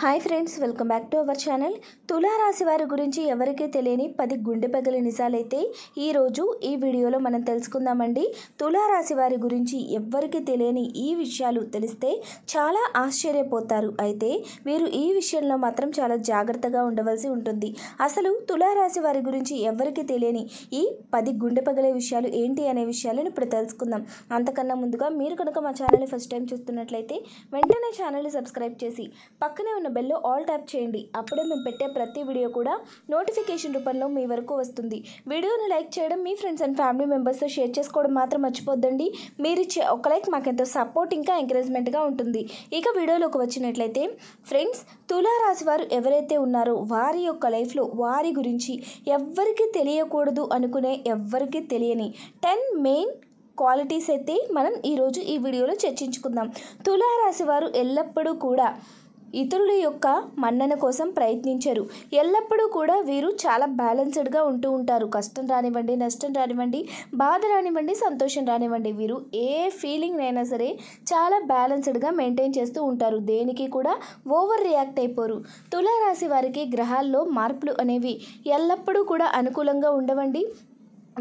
hi friends welcome back to our channel తులారాశి వారి గురించి ఎవరికీ తెలియని పది గుండె పగల నిజాలైతే ఈరోజు ఈ వీడియోలో మనం తెలుసుకుందామండి తులారాశి వారి గురించి ఎవ్వరికీ తెలియని ఈ విషయాలు తెలిస్తే చాలా ఆశ్చర్యపోతారు అయితే వీరు ఈ విషయంలో మాత్రం చాలా జాగ్రత్తగా ఉండవలసి ఉంటుంది అసలు తులారాశి వారి గురించి ఎవరికీ తెలియని ఈ పది గుండె పగలే విషయాలు ఏంటి అనే విషయాలను ఇప్పుడు తెలుసుకుందాం అంతకన్నా ముందుగా మీరు కనుక మా ఛానల్ని ఫస్ట్ టైం చూస్తున్నట్లయితే వెంటనే ఛానల్ని సబ్స్క్రైబ్ చేసి పక్కనే ఉన్న బెల్లో ఆల్ ట్యాప్ చేయండి అప్పుడే మేము పెట్టే ప్రతి వీడియో కూడా నోటిఫికేషన్ రూపంలో మీ వరకు వస్తుంది వీడియోని లైక్ చేయడం మీ ఫ్రెండ్స్ అండ్ ఫ్యామిలీ మెంబర్స్తో షేర్ చేసుకోవడం మాత్రం మర్చిపోద్దండి మీరిచ్చే ఒక లైక్ మాకెంతో సపోర్ట్ ఇంకా ఎంకరేజ్మెంట్గా ఉంటుంది ఇక వీడియోలోకి వచ్చినట్లయితే ఫ్రెండ్స్ తులారాశి వారు ఎవరైతే ఉన్నారో వారి యొక్క లైఫ్లో వారి గురించి ఎవ్వరికీ తెలియకూడదు అనుకునే ఎవ్వరికీ తెలియని టెన్ మెయిన్ క్వాలిటీస్ అయితే మనం ఈరోజు ఈ వీడియోలో చర్చించుకుందాం తులారాశి వారు ఎల్లప్పుడూ కూడా ఇతరుల యొక్క మన్నన కోసం ప్రయత్నించరు ఎల్లప్పుడూ కూడా వీరు చాలా బ్యాలెన్స్డ్గా ఉంటూ ఉంటారు కష్టం రానివ్వండి నష్టం రానివ్వండి బాధ రానివ్వండి సంతోషం రానివ్వండి వీరు ఏ ఫీలింగ్ అయినా సరే చాలా బ్యాలెన్స్డ్గా మెయింటైన్ చేస్తూ ఉంటారు దేనికి కూడా ఓవర్ రియాక్ట్ అయిపోరు తులారాశి వారికి గ్రహాల్లో మార్పులు అనేవి ఎల్లప్పుడూ కూడా అనుకూలంగా ఉండవండి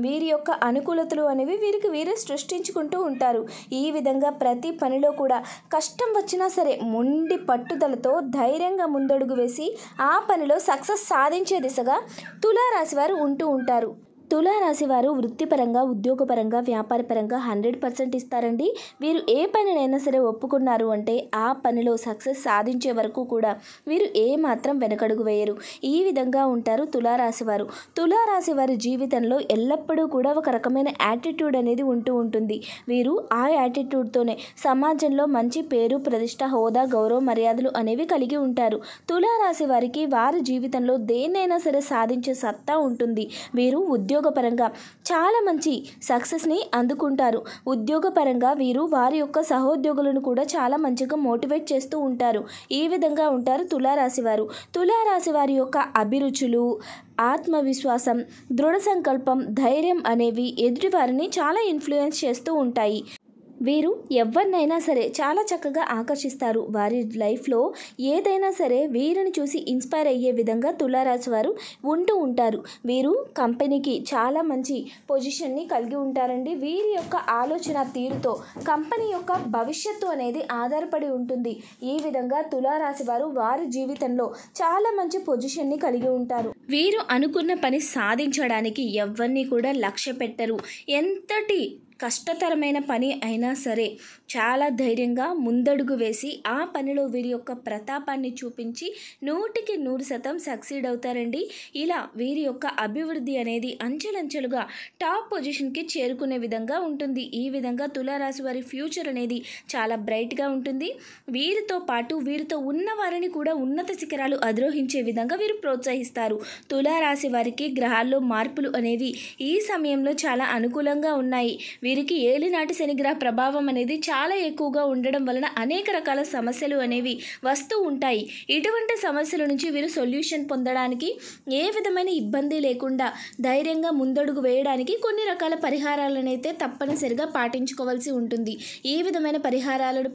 వీరి యొక్క అనుకూలతలు అనేవి వీరికి వీరే సృష్టించుకుంటూ ఉంటారు ఈ విధంగా ప్రతి పనిలో కూడా కష్టం వచ్చినా సరే మొండి పట్టుదలతో ధైర్యంగా ముందడుగు వేసి ఆ పనిలో సక్సెస్ సాధించే దిశగా తులారాశి వారు ఉంటూ ఉంటారు తులారాశి వారు వృత్తిపరంగా ఉద్యోగపరంగా వ్యాపారపరంగా హండ్రెడ్ పర్సెంట్ ఇస్తారండి వీరు ఏ పనినైనా సరే ఒప్పుకున్నారు అంటే ఆ పనిలో సక్సెస్ సాధించే వరకు కూడా వీరు ఏ మాత్రం వెనకడుగు వేయరు ఈ విధంగా ఉంటారు తులారాశి వారు తులారాశి వారి జీవితంలో ఎల్లప్పుడూ కూడా ఒక రకమైన యాటిట్యూడ్ అనేది ఉంటూ ఉంటుంది వీరు ఆ యాటిట్యూడ్తోనే సమాజంలో మంచి పేరు ప్రతిష్ట హోదా గౌరవ మర్యాదలు అనేవి కలిగి ఉంటారు తులారాశి వారికి వారి జీవితంలో దేన్నైనా సరే సాధించే సత్తా ఉంటుంది వీరు ఉద్యోగ ఉద్యోగపరంగా చాలా మంచి సక్సెస్ని అందుకుంటారు ఉద్యోగపరంగా వీరు వారి యొక్క సహోద్యోగులను కూడా చాలా మంచిగా మోటివేట్ చేస్తూ ఉంటారు ఈ విధంగా ఉంటారు తులారాశి వారు తులారాశి వారి యొక్క అభిరుచులు ఆత్మవిశ్వాసం దృఢ సంకల్పం ధైర్యం అనేవి ఎదుటివారిని చాలా ఇన్ఫ్లుయెన్స్ చేస్తూ ఉంటాయి వీరు ఎవరినైనా సరే చాలా చక్కగా ఆకర్షిస్తారు వారి లైఫ్లో ఏదైనా సరే వీరిని చూసి ఇన్స్పైర్ అయ్యే విధంగా తులారాశి వారు ఉంటూ ఉంటారు వీరు కంపెనీకి చాలా మంచి పొజిషన్ని కలిగి ఉంటారండి వీరి యొక్క ఆలోచన తీరుతో కంపెనీ యొక్క భవిష్యత్తు అనేది ఆధారపడి ఉంటుంది ఈ విధంగా తులారాశి వారు వారి జీవితంలో చాలా మంచి పొజిషన్ని కలిగి ఉంటారు వీరు అనుకున్న పని సాధించడానికి ఎవరిని కూడా లక్ష్య పెట్టరు ఎంతటి కష్టతరమైన పని అయినా సరే చాలా ధైర్యంగా ముందడుగు వేసి ఆ పనిలో వీరి యొక్క ప్రతాపాన్ని చూపించి నూటికి నూరు శాతం సక్సీడ్ అవుతారండి ఇలా వీరి యొక్క అభివృద్ధి అనేది అంచెలంచెలుగా టాప్ పొజిషన్కి చేరుకునే విధంగా ఉంటుంది ఈ విధంగా తులారాశి వారి ఫ్యూచర్ అనేది చాలా బ్రైట్గా ఉంటుంది వీరితో పాటు వీరితో ఉన్న వారిని కూడా ఉన్నత శిఖరాలు అధిరోహించే విధంగా వీరు ప్రోత్సహిస్తారు తులారాశి వారికి గ్రహాల్లో మార్పులు అనేవి ఈ సమయంలో చాలా అనుకూలంగా ఉన్నాయి వీరికి ఏలినాటి శనిగ్రహ ప్రభావం అనేది చాలా ఎక్కువగా ఉండడం వలన అనేక రకాల సమస్యలు అనేవి వస్తూ ఉంటాయి ఇటువంటి సమస్యల నుంచి వీరు సొల్యూషన్ పొందడానికి ఏ విధమైన ఇబ్బంది లేకుండా ధైర్యంగా ముందడుగు వేయడానికి కొన్ని రకాల పరిహారాలను అయితే తప్పనిసరిగా పాటించుకోవాల్సి ఉంటుంది ఈ విధమైన పరిహారాలను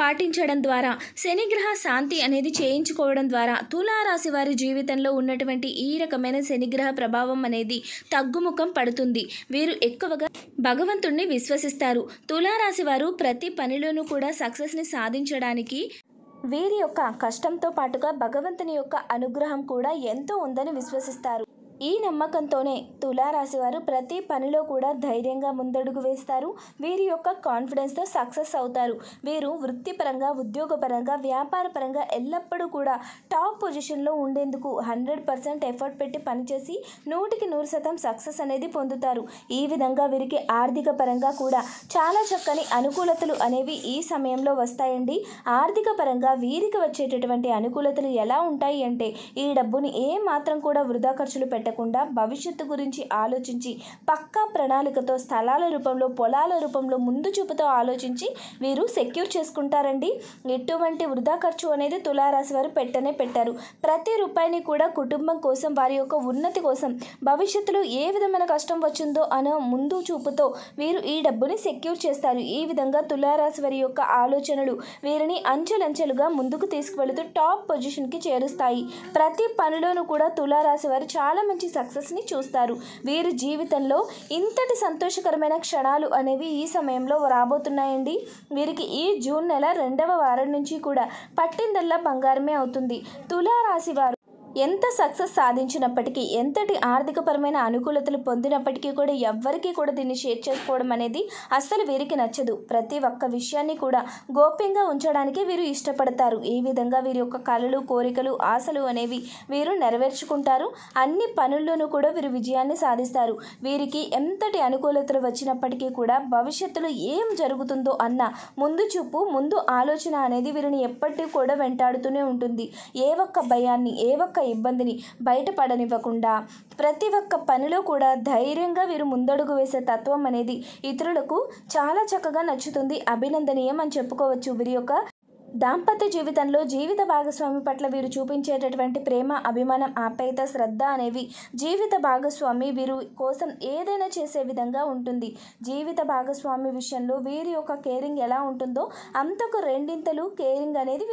పాటించడం ద్వారా శనిగ్రహ శాంతి అనేది చేయించుకోవడం ద్వారా తులారాశి వారి జీవితంలో ఉన్నటువంటి ఈ రకమైన శనిగ్రహ ప్రభావం అనేది తగ్గుముఖం పడుతుంది వీరు ఎక్కువగా భగవంతుణ్ణి విశ్వసిస్తారు తులారాశి వారు ప్రతి పనిలోనూ కూడా సక్సెస్ని సాధించడానికి వీరి యొక్క కష్టంతో పాటుగా భగవంతుని యొక్క అనుగ్రహం కూడా ఎంతో ఉందని విశ్వసిస్తారు ఈ నమ్మకంతోనే తులారాశివారు ప్రతి పనిలో కూడా ధైర్యంగా ముందడుగు వేస్తారు వీరి యొక్క కాన్ఫిడెన్స్తో సక్సెస్ అవుతారు వీరు వృత్తిపరంగా ఉద్యోగపరంగా వ్యాపారపరంగా ఎల్లప్పుడూ కూడా టాప్ పొజిషన్లో ఉండేందుకు హండ్రెడ్ పర్సెంట్ ఎఫర్ట్ పెట్టి పనిచేసి నూటికి నూరు శాతం సక్సెస్ అనేది పొందుతారు ఈ విధంగా వీరికి ఆర్థిక పరంగా కూడా చాలా చక్కని అనుకూలతలు అనేవి ఈ సమయంలో వస్తాయండి ఆర్థిక పరంగా వీరికి వచ్చేటటువంటి అనుకూలతలు ఎలా ఉంటాయి అంటే ఈ డబ్బుని ఏ మాత్రం కూడా వృధా ఖర్చులు పెట్ట పెట్టకుండా భవిష్యత్తు గురించి ఆలోచించి పక్కా ప్రణాళికతో స్థలాల రూపంలో పొలాల రూపంలో ముందు చూపుతో ఆలోచించి వీరు సెక్యూర్ చేసుకుంటారండి ఎటువంటి వృధా ఖర్చు అనేది తులారాశి వారు పెట్టనే పెట్టారు ప్రతి రూపాయిని కూడా కుటుంబం కోసం వారి యొక్క ఉన్నతి కోసం భవిష్యత్తులో ఏ విధమైన కష్టం వచ్చిందో అనే ముందు చూపుతో వీరు ఈ డబ్బుని సెక్యూర్ చేస్తారు ఈ విధంగా తులారాశి వారి యొక్క ఆలోచనలు వీరిని అంచెలంచెలుగా ముందుకు తీసుకువెళుతూ టాప్ పొజిషన్కి చేరుస్తాయి ప్రతి పనిలోనూ కూడా తులారాశి వారు చాలా మంచి సక్సెస్ని చూస్తారు వీరి జీవితంలో ఇంతటి సంతోషకరమైన క్షణాలు అనేవి ఈ సమయంలో రాబోతున్నాయండి వీరికి ఈ జూన్ నెల రెండవ వారం నుంచి కూడా పట్టిందల్లా బంగారమే అవుతుంది తులారాశి వారు ఎంత సక్సెస్ సాధించినప్పటికీ ఎంతటి ఆర్థికపరమైన అనుకూలతలు పొందినప్పటికీ కూడా ఎవ్వరికీ కూడా దీన్ని షేర్ చేసుకోవడం అనేది అస్సలు వీరికి నచ్చదు ప్రతి ఒక్క విషయాన్ని కూడా గోప్యంగా ఉంచడానికి వీరు ఇష్టపడతారు ఈ విధంగా వీరి యొక్క కళలు కోరికలు ఆశలు అనేవి వీరు నెరవేర్చుకుంటారు అన్ని పనుల్లోనూ కూడా వీరు విజయాన్ని సాధిస్తారు వీరికి ఎంతటి అనుకూలతలు వచ్చినప్పటికీ కూడా భవిష్యత్తులో ఏం జరుగుతుందో అన్న ముందు చూపు ముందు ఆలోచన అనేది వీరిని ఎప్పటికీ కూడా వెంటాడుతూనే ఉంటుంది ఏ ఒక్క భయాన్ని ఏ ఒక్క ఇబ్బందిని బయటపడనివ్వకుండా ప్రతి ఒక్క పనిలో కూడా ధైర్యంగా వీరు ముందడుగు వేసే తత్వం అనేది ఇతరులకు చాలా చక్కగా నచ్చుతుంది అభినందనీయం అని చెప్పుకోవచ్చు వీరి యొక్క దాంపత్య జీవితంలో జీవిత భాగస్వామి పట్ల వీరు చూపించేటటువంటి ప్రేమ అభిమానం ఆప్యాయత శ్రద్ధ అనేవి జీవిత భాగస్వామి వీరు కోసం ఏదైనా చేసే విధంగా ఉంటుంది జీవిత భాగస్వామి విషయంలో వీరి యొక్క కేరింగ్ ఎలా ఉంటుందో అంతకు రెండింతలు కేరింగ్ అనేది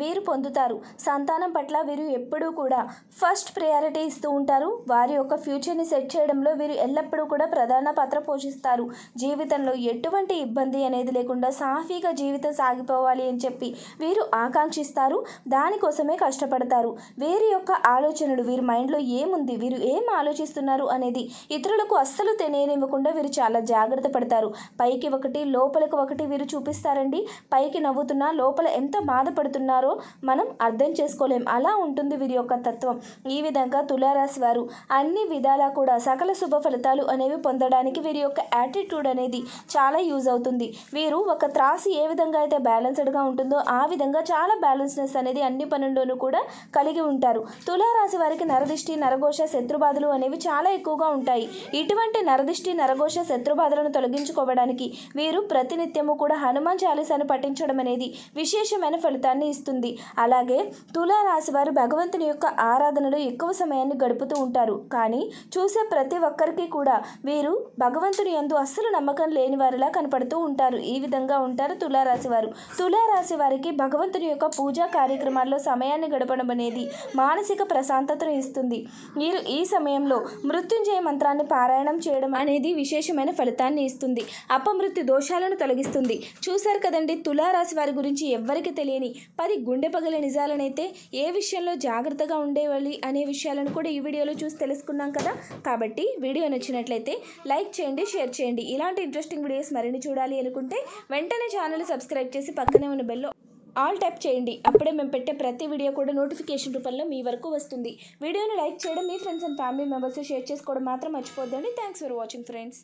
వీరు పొందుతారు సంతానం పట్ల వీరు ఎప్పుడూ కూడా ఫస్ట్ ప్రయారిటీ ఇస్తూ ఉంటారు వారి యొక్క ఫ్యూచర్ని సెట్ చేయడంలో వీరు ఎల్లప్పుడూ కూడా ప్రధాన పాత్ర పోషిస్తారు జీవితంలో ఎటువంటి ఇబ్బంది అనేది లేకుండా సాఫీగా జీవితం సాగిపోవాలి అని చెప్పి వీరు ఆకాంక్షిస్తారు దానికోసమే కష్టపడతారు వీరి యొక్క ఆలోచనలు వీరి మైండ్లో ఏముంది వీరు ఏం ఆలోచిస్తున్నారు అనేది ఇతరులకు అస్సలు తెలియనివ్వకుండా వీరు చాలా జాగ్రత్త పడతారు పైకి ఒకటి లోపలికి ఒకటి వీరు చూపిస్తారండి పైకి నవ్వుతున్నా లోపల ఎంత బాధపడుతున్నారో ఉంటారో మనం అర్థం చేసుకోలేం అలా ఉంటుంది వీరి యొక్క తత్వం ఈ విధంగా తులారాశి వారు అన్ని విధాలా కూడా సకల శుభ ఫలితాలు అనేవి పొందడానికి వీరి యొక్క యాటిట్యూడ్ అనేది చాలా యూజ్ అవుతుంది వీరు ఒక త్రాసి ఏ విధంగా అయితే బ్యాలెన్స్డ్గా ఉంటుందో ఆ విధంగా చాలా బ్యాలెన్స్నెస్ అనేది అన్ని పనుల్లోనూ కూడా కలిగి ఉంటారు తులారాశి వారికి నరదిష్టి నరఘోష శత్రుబాధలు అనేవి చాలా ఎక్కువగా ఉంటాయి ఇటువంటి నరదిష్టి నరఘోష శత్రుబాధలను తొలగించుకోవడానికి వీరు ప్రతినిత్యము కూడా హనుమాన్ చాలీసాను పఠించడం అనేది విశేషమైన ఫలితాన్ని ఇస్తుంది కలుగుతుంది అలాగే తులారాశి వారు భగవంతుని యొక్క ఆరాధనలో ఎక్కువ సమయాన్ని గడుపుతూ ఉంటారు కానీ చూసే ప్రతి ఒక్కరికి కూడా వీరు భగవంతుని ఎందు అస్సలు నమ్మకం లేని వారిలా కనపడుతూ ఉంటారు ఈ విధంగా ఉంటారు తులారాశి వారు తులారాశి వారికి భగవంతుని యొక్క పూజా కార్యక్రమాల్లో సమయాన్ని గడపడం అనేది మానసిక ప్రశాంతతను ఇస్తుంది వీరు ఈ సమయంలో మృత్యుంజయ మంత్రాన్ని పారాయణం చేయడం అనేది విశేషమైన ఫలితాన్ని ఇస్తుంది అపమృత్యు దోషాలను తొలగిస్తుంది చూశారు కదండి తులారాశి వారి గురించి ఎవ్వరికి తెలియని పది గుండె పగల నిజాలనైతే ఏ విషయంలో జాగ్రత్తగా ఉండేవాలి అనే విషయాలను కూడా ఈ వీడియోలో చూసి తెలుసుకున్నాం కదా కాబట్టి వీడియో నచ్చినట్లయితే లైక్ చేయండి షేర్ చేయండి ఇలాంటి ఇంట్రెస్టింగ్ వీడియోస్ మరిన్ని చూడాలి అనుకుంటే వెంటనే ఛానల్ సబ్స్క్రైబ్ చేసి పక్కనే ఉన్న బెల్లో ఆల్ ట్యాప్ చేయండి అప్పుడే మేము పెట్టే ప్రతి వీడియో కూడా నోటిఫికేషన్ రూపంలో మీ వరకు వస్తుంది వీడియోని లైక్ చేయడం మీ friends and family members share చేసుకోవడం మాత్రం మర్చిపోద్దండి థ్యాంక్స్ ఫర్ వాచింగ్ ఫ్రెండ్స్